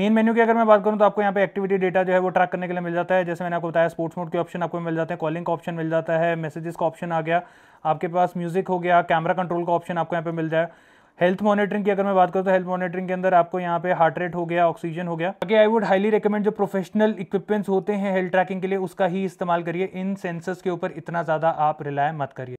main menu की अगर मैं बात करूं तो आपको यहाँ पे एक्टिविटी डेटा जो है वो ट्रैक करने के लिए मिल जाता है जैसे मैंने आपको बताया स्पोर्ट्स मोड के ऑप्शन आपको मिल जाते हैं कॉलिंग का ऑप्शन मिल जाता है मैसेजेस का ऑप्शन आ गया आपके पास म्यूजिक हो गया कैमरा कंट्रोल का ऑप्शन आपको यहाँ पे मिल जाए हेल्थ मॉनिटरिंग की अगर मैं बात करूँ तो हेल्थ मॉनिटरिंग के अंदर आपको यहाँ पे हार्ट रेट हो गया ऑक्सीजन हो गया बाकी आई वुड हाईली रिकमेंड जो प्रोफेशनल इक्विपमेंट्स होते हैं हेल्थ ट्रैकिंग के लिए उसका ही इस्तेमाल करिए इन सेंसर्स के ऊपर इतना ज़्यादा आप रिलाय मत करिए